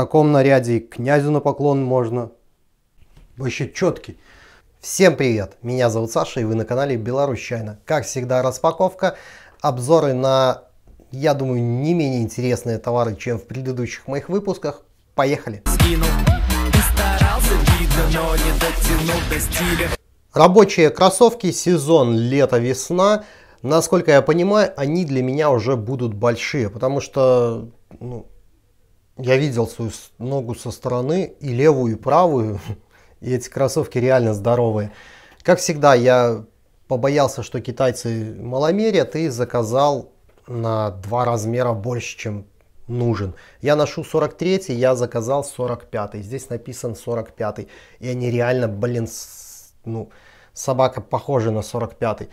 таком наряде и князю на поклон можно. Вообще четкий. Всем привет, меня зовут Саша и вы на канале Беларусь Чайна. Как всегда распаковка, обзоры на, я думаю, не менее интересные товары, чем в предыдущих моих выпусках. Поехали! Рабочие кроссовки, сезон лето-весна. Насколько я понимаю, они для меня уже будут большие, потому что ну, я видел свою ногу со стороны, и левую, и правую, и эти кроссовки реально здоровые. Как всегда, я побоялся, что китайцы маломерят, и заказал на два размера больше, чем нужен. Я ношу 43, я заказал 45. Здесь написан 45. И они реально, блин, ну, собака похожа на 45.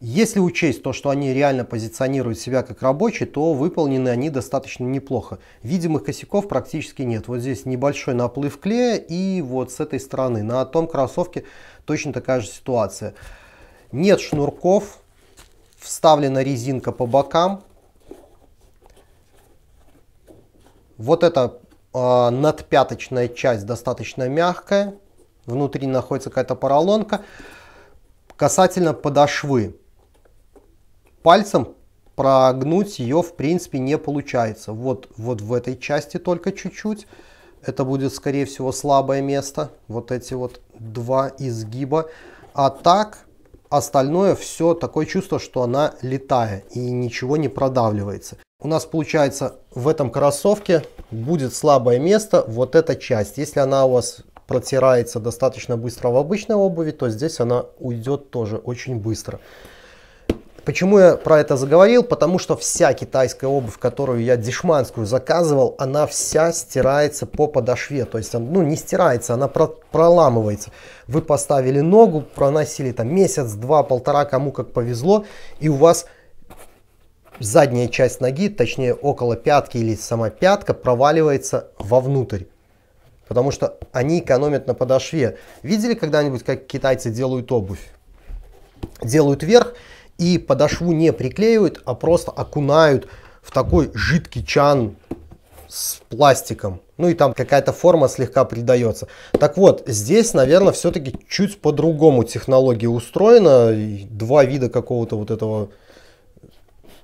Если учесть то, что они реально позиционируют себя как рабочие, то выполнены они достаточно неплохо. Видимых косяков практически нет. Вот здесь небольшой наплыв клея и вот с этой стороны. На том кроссовке точно такая же ситуация. Нет шнурков, вставлена резинка по бокам. Вот эта э, надпяточная часть достаточно мягкая. Внутри находится какая-то поролонка. Касательно подошвы пальцем прогнуть ее в принципе не получается. Вот, вот в этой части только чуть-чуть. Это будет, скорее всего, слабое место. Вот эти вот два изгиба. А так, остальное все такое чувство, что она летая и ничего не продавливается. У нас получается в этом кроссовке будет слабое место вот эта часть. Если она у вас протирается достаточно быстро в обычной обуви, то здесь она уйдет тоже очень быстро. Почему я про это заговорил? Потому что вся китайская обувь, которую я дешманскую заказывал, она вся стирается по подошве. То есть, ну не стирается, она про проламывается. Вы поставили ногу, проносили там месяц, два, полтора, кому как повезло, и у вас задняя часть ноги, точнее около пятки или сама пятка проваливается вовнутрь. Потому что они экономят на подошве. Видели когда-нибудь, как китайцы делают обувь? Делают вверх, и подошву не приклеивают, а просто окунают в такой жидкий чан с пластиком. Ну и там какая-то форма слегка придается. Так вот, здесь, наверное, все-таки чуть по-другому технология устроена. Два вида какого-то вот этого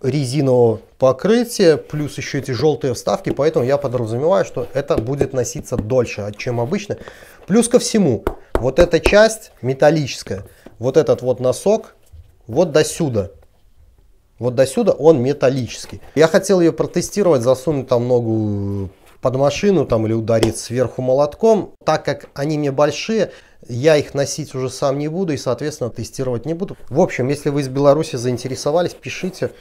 резинового покрытия, плюс еще эти желтые вставки, поэтому я подразумеваю, что это будет носиться дольше, а чем обычно. Плюс ко всему, вот эта часть металлическая, вот этот вот носок, вот до сюда. Вот до сюда он металлический. Я хотел ее протестировать, засунуть там ногу под машину там или ударить сверху молотком. Так как они мне большие, я их носить уже сам не буду и, соответственно, тестировать не буду. В общем, если вы из Беларуси заинтересовались, пишите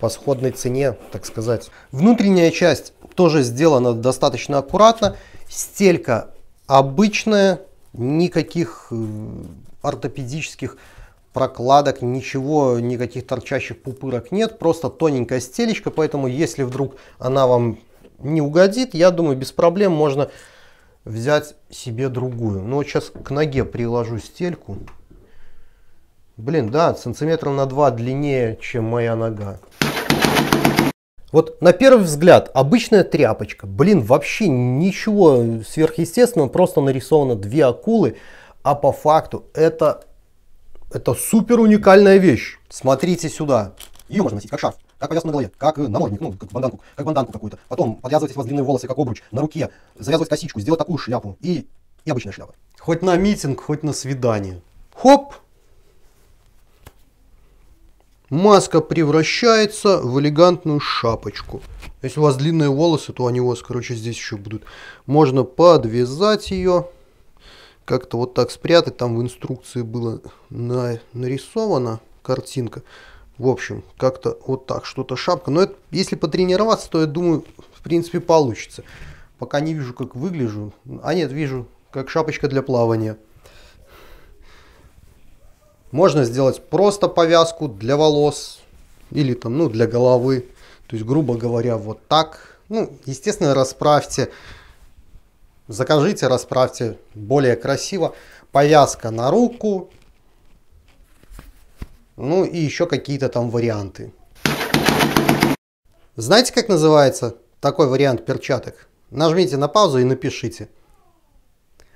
по сходной цене, так сказать. Внутренняя часть тоже сделана достаточно аккуратно. Стелька обычная, никаких э, ортопедических прокладок, ничего, никаких торчащих пупырок нет, просто тоненькая стелечка, поэтому если вдруг она вам не угодит, я думаю, без проблем можно взять себе другую. Ну, вот сейчас к ноге приложу стельку. Блин, да, сантиметров на два длиннее, чем моя нога. Вот на первый взгляд обычная тряпочка. Блин, вообще ничего сверхъестественного, просто нарисовано две акулы. А по факту это это супер уникальная вещь. Смотрите сюда. Ее можно носить как шарф, как повязку на голове, как э, намордник, ну, как банданку, как банданку какую-то. Потом подвязывать вас длинные волосы, как обруч, на руке, завязывать косичку, сделать такую шляпу и, и обычная шляпа. Хоть на митинг, хоть на свидание. Хоп! Маска превращается в элегантную шапочку. Если у вас длинные волосы, то они у вас, короче, здесь еще будут. Можно подвязать ее как-то вот так спрятать. Там в инструкции было на, нарисована картинка. В общем, как-то вот так, что-то шапка. Но это, если потренироваться, то я думаю, в принципе, получится. Пока не вижу, как выгляжу. А нет, вижу, как шапочка для плавания. Можно сделать просто повязку для волос или там, ну, для головы. То есть, грубо говоря, вот так. Ну, естественно, расправьте закажите, расправьте более красиво. Повязка на руку. Ну и еще какие-то там варианты. Знаете, как называется такой вариант перчаток? Нажмите на паузу и напишите.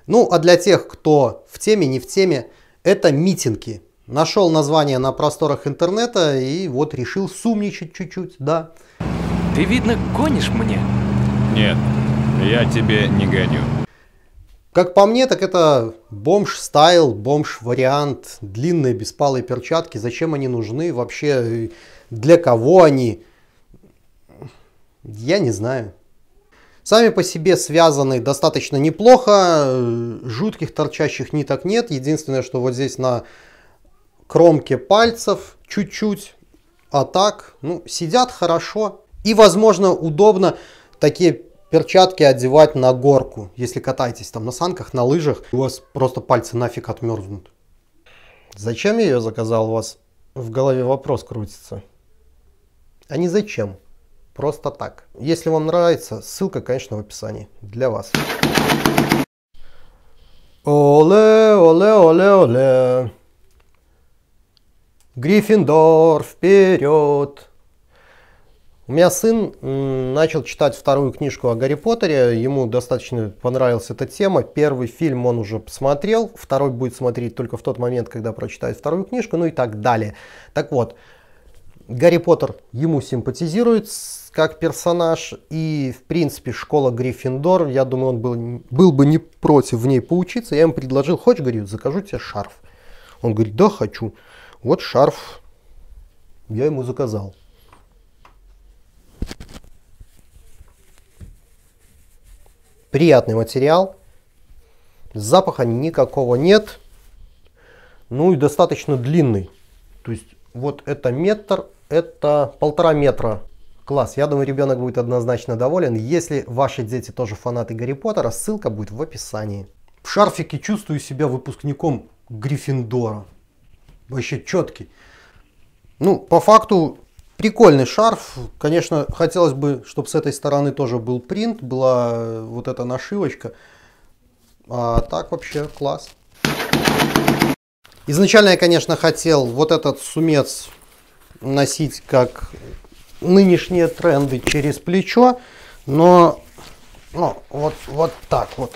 Ну, а для тех, кто в теме, не в теме, это митинги. Нашел название на просторах интернета и вот решил сумничать чуть-чуть, да. Ты, видно, гонишь мне? Нет, я тебе не гоню. Как по мне, так это бомж-стайл, бомж-вариант, длинные беспалые перчатки. Зачем они нужны вообще? Э, для кого они? Я не знаю. Сами по себе связаны достаточно неплохо, э, жутких торчащих ниток нет. Единственное, что вот здесь на кромке пальцев чуть-чуть, а так, ну, сидят хорошо. И, возможно, удобно такие Перчатки одевать на горку, если катаетесь там на санках, на лыжах, у вас просто пальцы нафиг отмерзнут. Зачем я ее заказал у вас? В голове вопрос крутится. А не зачем, просто так. Если вам нравится, ссылка, конечно, в описании для вас. Оле, оле, оле, оле. Гриффиндор, вперед! У меня сын начал читать вторую книжку о Гарри Поттере, ему достаточно понравилась эта тема. Первый фильм он уже посмотрел, второй будет смотреть только в тот момент, когда прочитает вторую книжку, ну и так далее. Так вот, Гарри Поттер ему симпатизирует как персонаж, и в принципе школа Гриффиндор, я думаю, он был, был бы не против в ней поучиться. Я ему предложил, хочешь, говорю, закажу тебе шарф. Он говорит, да, хочу. Вот шарф я ему заказал. Приятный материал. Запаха никакого нет. Ну и достаточно длинный. То есть вот это метр, это полтора метра. Класс, я думаю, ребенок будет однозначно доволен. Если ваши дети тоже фанаты Гарри Поттера, ссылка будет в описании. В шарфике чувствую себя выпускником Гриффиндора. Вообще четкий. Ну, по факту Прикольный шарф. Конечно, хотелось бы, чтобы с этой стороны тоже был принт, была э, вот эта нашивочка. А так вообще класс. Изначально я, конечно, хотел вот этот сумец носить как нынешние тренды через плечо, но ну, вот, вот так вот.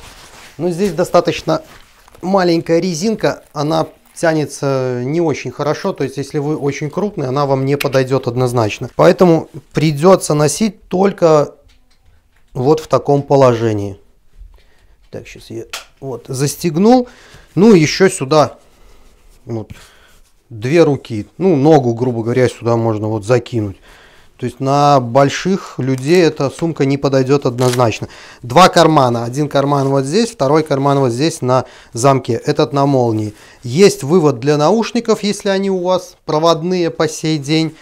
Но здесь достаточно маленькая резинка, она тянется не очень хорошо, то есть если вы очень крупный, она вам не подойдет однозначно. Поэтому придется носить только вот в таком положении. Так, сейчас я вот застегнул. Ну, еще сюда вот, две руки, ну, ногу, грубо говоря, сюда можно вот закинуть. То есть на больших людей эта сумка не подойдет однозначно. Два кармана. Один карман вот здесь, второй карман вот здесь на замке. Этот на молнии. Есть вывод для наушников, если они у вас проводные по сей день.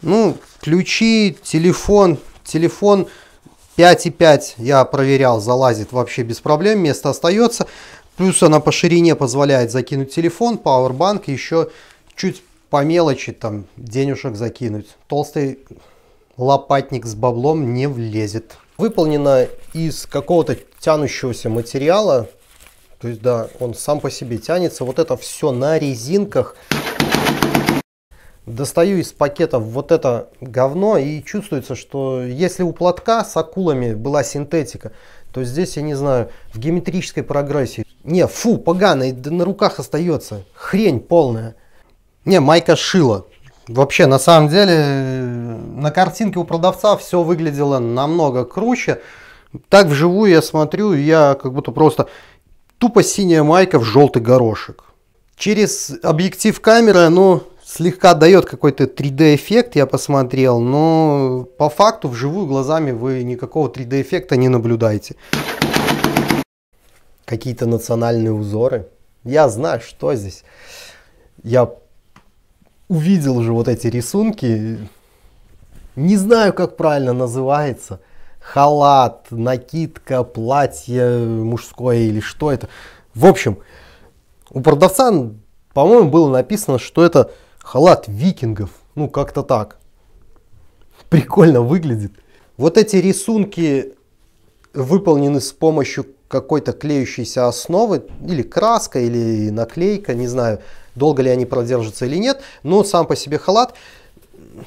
Ну, ключи, телефон. Телефон 5,5 я проверял, залазит вообще без проблем. Место остается. Плюс она по ширине позволяет закинуть телефон, пауэрбанк, еще чуть по мелочи там денежек закинуть. Толстый лопатник с баблом не влезет. Выполнено из какого-то тянущегося материала. То есть, да, он сам по себе тянется. Вот это все на резинках. Достаю из пакета вот это говно и чувствуется, что если у платка с акулами была синтетика, то здесь, я не знаю, в геометрической прогрессии. Не, фу, поганый, да на руках остается. Хрень полная. Не, майка шила. Вообще, на самом деле, на картинке у продавца все выглядело намного круче. Так вживую я смотрю, я как будто просто тупо синяя майка в желтый горошек. Через объектив камеры, ну, слегка дает какой-то 3D эффект, я посмотрел, но по факту вживую глазами вы никакого 3D эффекта не наблюдаете. Какие-то национальные узоры. Я знаю, что здесь. Я увидел уже вот эти рисунки. Не знаю, как правильно называется. Халат, накидка, платье мужское или что это. В общем, у продавца, по-моему, было написано, что это халат викингов. Ну, как-то так. Прикольно выглядит. Вот эти рисунки выполнены с помощью какой-то клеющейся основы, или краска, или наклейка, не знаю долго ли они продержатся или нет, но сам по себе халат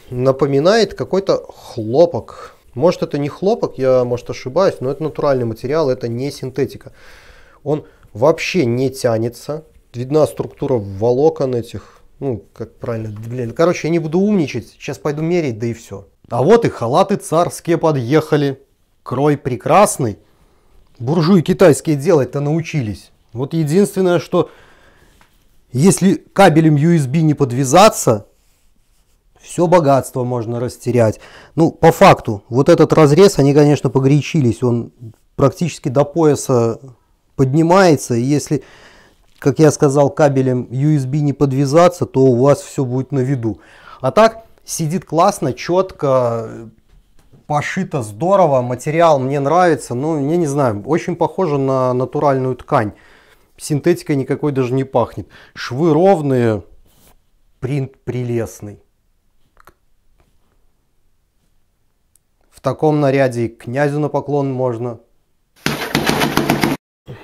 напоминает какой-то хлопок. Может это не хлопок, я может ошибаюсь, но это натуральный материал, это не синтетика. Он вообще не тянется, видна структура волокон этих, ну как правильно, блин, короче я не буду умничать, сейчас пойду мерить, да и все. А вот и халаты царские подъехали, крой прекрасный, буржуи китайские делать-то научились. Вот единственное, что если кабелем USB не подвязаться, все богатство можно растерять. Ну, по факту, вот этот разрез, они, конечно, погорячились, он практически до пояса поднимается, и если, как я сказал, кабелем USB не подвязаться, то у вас все будет на виду. А так, сидит классно, четко, пошито здорово, материал мне нравится, ну, я не знаю, очень похоже на натуральную ткань синтетикой никакой даже не пахнет. Швы ровные, принт прелестный. В таком наряде и князю на поклон можно.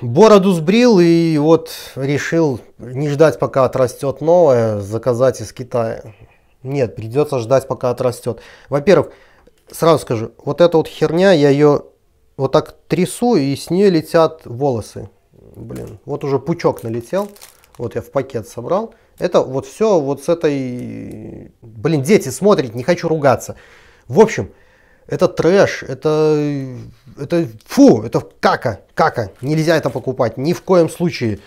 Бороду сбрил и вот решил не ждать, пока отрастет новое, заказать из Китая. Нет, придется ждать, пока отрастет. Во-первых, сразу скажу, вот эта вот херня, я ее вот так трясу, и с нее летят волосы блин, вот уже пучок налетел, вот я в пакет собрал. Это вот все вот с этой, блин, дети смотрят, не хочу ругаться. В общем, это трэш, это, это фу, это кака, кака, нельзя это покупать, ни в коем случае.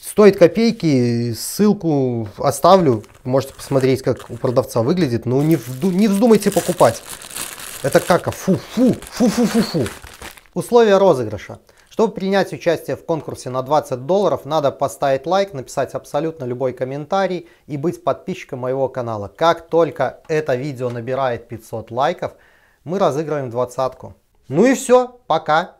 Стоит копейки, ссылку оставлю, можете посмотреть, как у продавца выглядит, но не, вду, не вздумайте покупать. Это кака, фу, фу, фу, фу, фу, фу. Условия розыгрыша. Чтобы принять участие в конкурсе на 20 долларов, надо поставить лайк, написать абсолютно любой комментарий и быть подписчиком моего канала. Как только это видео набирает 500 лайков, мы разыгрываем двадцатку. Ну и все, пока!